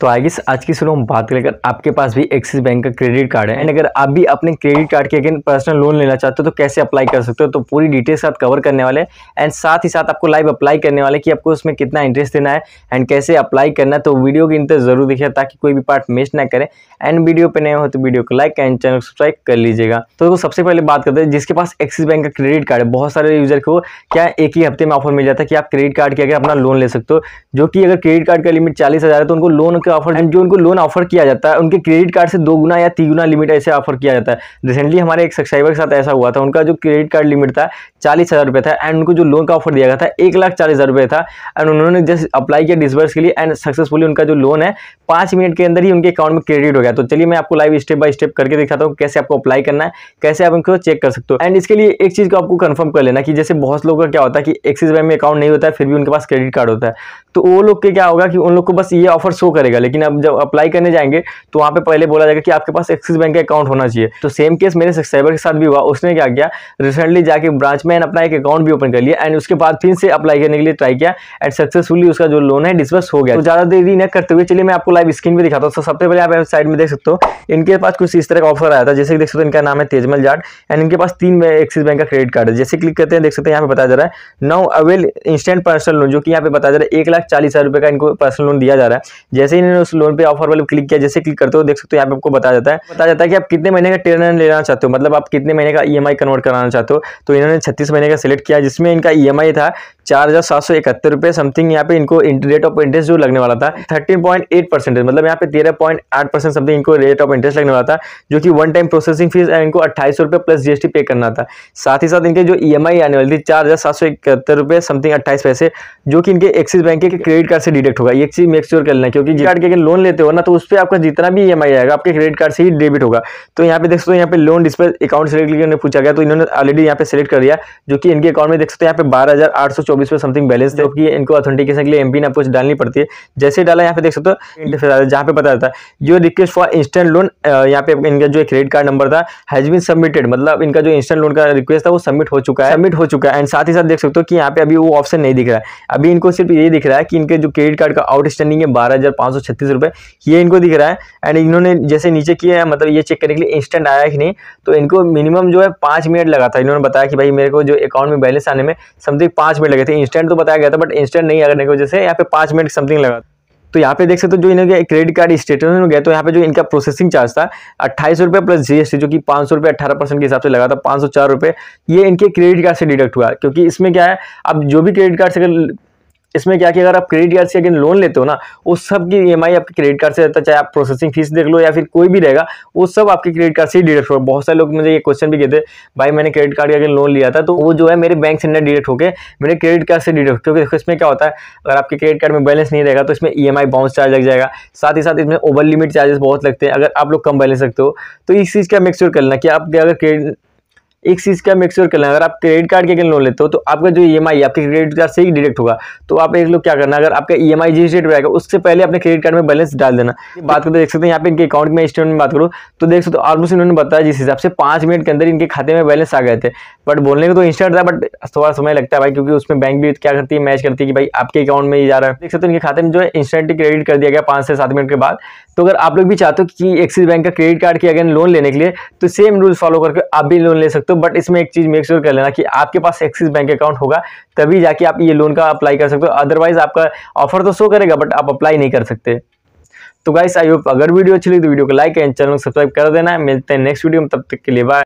तो आएगी आज की शुरू हम बात करें अगर आपके पास भी एक्सिस बैंक का क्रेडिट कार्ड है एंड अगर आप भी अपने क्रेडिट कार्ड के अगेन पर्सनल लोन लेना चाहते हो तो कैसे अप्लाई कर सकते हो तो पूरी डिटेल साथ कवर करने वाले एंड साथ ही साथ आपको लाइव अप्लाई करने वाले कि आपको उसमें कितना इंटरेस्ट देना है एंड कैसे अप्लाई करना है तो वीडियो के इंतजार जरूर देखिए ताकि कोई भी पार्ट मिस ना करें एंड वीडियो पर नए हो तो वीडियो को लाइक एंड चैनल सब्सक्राइब कर लीजिएगा तो सबसे पहले बात करते हैं जिसके पास एक्सिस बैंक का क्रेडिट कार्ड है बहुत सारे यूजर को क्या एक ही हफ्ते में ऑफर मिल जाता है कि आप क्रेडिट कार्ड के अगर अपना लोन ले सकते हो जो कि अगर क्रेडिट कार्ड का लिमिट चालीस है तो उनको लोन लोन के ऑफर एंड जो उनको लोन ऑफर किया जाता है उनके क्रेडिट कार्ड से दो गुना या तीन गुना लिमिट ऐसे ऑफर किया जाता है रिसेंटली हमारे एक सब्सक्राइबर के साथ ऐसा हुआ था उनका जो क्रेडिट कार्ड लिमिट था चालीस हज़ार था एंड उनको जो लोन का ऑफर दिया गया था एक लाख चालीस हज़ार था एंड उन्होंने जस्ट अप्लाई किया डिसबर्स के लिए एंड सक्सेसफुली उनका जो लोन है पाँच मिनट के अंदर ही उनके अकाउंट में क्रेडिट हो गया तो चलिए मैं आपको लाइव स्टेप बाय स्टेप करके दिखाता हूँ कैसे आपको अप्लाई करना है कैसे आप उनको चेक कर सकते हो एंड इसके लिए एक चीज़ को आपको कन्फर्म कर लेना कि जैसे बहुत लोगों का क्या होता है कि एक्सिस बैंक में अकाउंट नहीं होता है फिर भी उनके पास क्रेडिट कार्ड होता है तो वो लोग के क्या होगा कि उन लोग को बस ये ऑफर शो करेगा करेगा लेकिन अब जब अप्लाई करने जाएंगे तो वहाँ पे पहले बोला जाएगा कि आपके पास एक्सिस बैंक का अकाउंट होना चाहिए तो सेम केस मेरे सब्सक्राइबर के साथ भी हुआ उसने क्या किया रिसेंटली जाके ब्रांच में अपना एक अकाउंट भी ओपन कर लिया एंड उसके बाद फिर से अप्लाई करने के लिए ट्राई किया एंड सक्सेसफुली उसका जो लोन है डिस्बर्स हो गया तो ज़्यादा देरी न करते हुए चलिए मैं आपको लाइव स्क्रीन पर दिखाता हूँ तो सबसे पहले आप साइड में देख सकते हो इनके पास कुछ इस तरह का ऑफर आया था जैसे कि देख सकते हो इनका नाम है तेजमल जाट एंड इनके पास तीन एक्सिस बैंक का क्रेडिट कार्ड है जैसे क्लिक करते हैं देख सकते हैं यहाँ पे बताया जा रहा है now avail instant personal loan जो कि यहाँ पे बताया जा रहा है एक लाख चालीस हज़ार रुपये का इनको पर्सनल लोन दिया जा रहा है जैसे ही इन्होंने उस लोन पे ऑफर वाले क्लिक किया जैसे क्लिक करते हो देख सकते हो यहाँ पे आपको बताया जाता है बताया जाता है कि आप कितने महीने का टर्न लेना चाहते हो मतलब आप कितने महीने का ई e कन्वर्ट कराना चाहते हो तो इन्होंने छत्तीस महीने का सिलेक्ट किया जिसमें इनका ई e था चार हज़ार सात सौ इकहत्तर रुपए समथिंग यहाँ पे इनको रेट ऑफ इंटरेस्ट जो लगने वाला था थर्टीन पॉइंट एट परसेंट मतलब यहाँ पे तेरह पॉइंट आठ परसेंट समथिंग इनको रेट ऑफ इंटरेस्ट लगने वाला था जो कि वन टाइम प्रोसेसिंग फीस है इनको अट्ठाईस रुपए प्लस जीएसटी पे करना था साथ ही साथ इनके जो ई e आने वाली थी चार हज़ार सात सौ इकहत्तर रुपए समथिंग अट्ठाईस पैसे जो कि इनके एक्सिस बैंक के क्रेडिट कार्ड से डिडक्ट होगा ये चीज़ मेक श्योर कर है क्योंकि कार्ड के लोन लेते हो ना तो उस पर आपका जितना भी ई e आएगा आपके क्रेडिट कार्ड से ही डेबिट होगा तो यहाँ पे देख सकते हो यहाँ पे लोन डिस्पे अकाउंट सेलेक्ट करके पूछा गया तो इन्होंने ऑलरेडी यहाँ पे सेलेक्ट कर दिया जो कि इनके अकाउंट में देख सकते हो यहाँ पे बारह हज़ार चौबीस पे समथिंग बैलेंस थे कि इनको ऑथेंटिकेशन के लिए एम आपको डालनी पड़ती है जैसे डाला यहाँ पे देख सकते हो इंटरफेस जहाँ पे पता देता है your request for instant loan यहाँ पे इनका जो क्रेडिट कार्ड नंबर था हैज बीन सबमिटेड मतलब इनका जो इंस्टेंट लोन का रिक्वेस्ट था वो सबमिट हो चुका है सबमिट हो चुका है एंड साथ ही साथ देख सकते हो कि यहाँ पे अभी वो ऑप्शन नहीं दिख रहा है अभी इनको सिर्फ ये दिख रहा है कि इनके जो क्रेडिट कार्ड का आउटस्टैंडिंग है बारह ये इनको दिख रहा है एंड इन्होंने जैसे नीचे किया है मतलब ये चेक करने के लिए इंस्टेंट आया कि नहीं तो इनको मिनिमम जो है पाँच मिनट लगा था इन्होंने बताया कि भाई मेरे को जो अकाउंट में बैलेंस आने में समथिंग पाँच मिनट लगे थे इंस्टेंट तो बताया गया था बट इंस्टेंट नहीं आने की वजह से यहाँ पे पाँच मिनट समथिंग लगा तो यहाँ पे देख सकते हो जो इन्होंने क्रेडिट कार्ड स्टेटमेंट में गया तो यहाँ पे जो इनका प्रोसेसिंग चार्ज था अट्ठाईस रुपये प्लस जीएसटी जो कि पाँच सौ रुपये अठारह परसेंट के हिसाब से लगा था पाँच सौ चार रुपये ये इनके क्रेडिट कार्ड से डिडक्ट हुआ क्योंकि इसमें क्या है अब जो भी क्रेडिट कार्ड से इसमें क्या कि अगर आप क्रेडिट कार्ड से अगर लोन लेते हो ना वो सब की ई आपके क्रेडिट कार्ड से रहता है चाहे आप प्रोसेसिंग फीस देख लो या फिर कोई भी रहेगा वो सब आपके क्रेडिट कार्ड से ही डिडक्ट होगा बहुत सारे लोग मुझे ये क्वेश्चन भी कहते भाई मैंने क्रेडिट कार्ड का लोन लिया था तो वो जो है मेरे बैंक से ना डिडक्ट होकर मेरे क्रेडिट कार्ड से डिडक्ट क्योंकि देखो इसमें क्या होता है अगर आपके क्रेडिट कार्ड में बैलेंस नहीं रहेगा तो इसमें ई बाउंस चार्ज लग जाएगा साथ ही साथ इसमें ओवर लिमिट चार्जेस बहुत लगते हैं अगर आप लोग कम बैलेंस रखते हो तो इस चीज़ का मेक श्योर करना कि आप अगर क्रेडिट एक चीज़ का मेक श्योर करना अगर आप क्रेडिट कार्ड के अगर लोन लेते हो तो आपका जो ई एम आई आपके क्रेडिट कार्ड से ही डिडक्ट होगा तो आप एक लोग क्या करना अगर आपका ई एम आई जिस डेट पर आएगा उससे पहले अपने क्रेडिट कार्ड में बैलेंस डाल देना बात करते देख सकते हैं यहाँ पे इनके अकाउंट में स्टेटमेंट में बात करो तो देख सकते हो ऑलमोस्ट इन्होंने बताया जिस हिसाब से पांच मिनट के अंदर इनके खाते में बैलेंस आ गए थे बट बोलने को तो इंस्टेंट था बट थोड़ा समय लगता है भाई क्योंकि उसमें बैंक भी क्या करती है मैच करती है कि भाई आपके अकाउंट में ही जा रहा है देख सकते इनके खाते में जो है इंस्टेंट क्रेडिट कर दिया गया पांच से सात मिनट के बाद तो अगर आप लोग भी चाहते हो कि एक्सिस बैंक का क्रेडिट कार्ड के अगेन लोन लेने के लिए तो सेम रूल फॉलो करके आप भी लोन ले सकते सकते हो बट इसमें एक चीज़ मेक श्योर कर लेना कि आपके पास एक्सिस बैंक अकाउंट होगा तभी जाके आप ये लोन का अप्लाई कर सकते हो अदरवाइज आपका ऑफर तो शो करेगा बट आप अप्लाई नहीं कर सकते तो गाइस आई होप अगर वीडियो अच्छी लगी तो वीडियो को लाइक एंड चैनल को सब्सक्राइब कर देना मिलते हैं नेक्स्ट वीडियो में तब तक के लिए बाय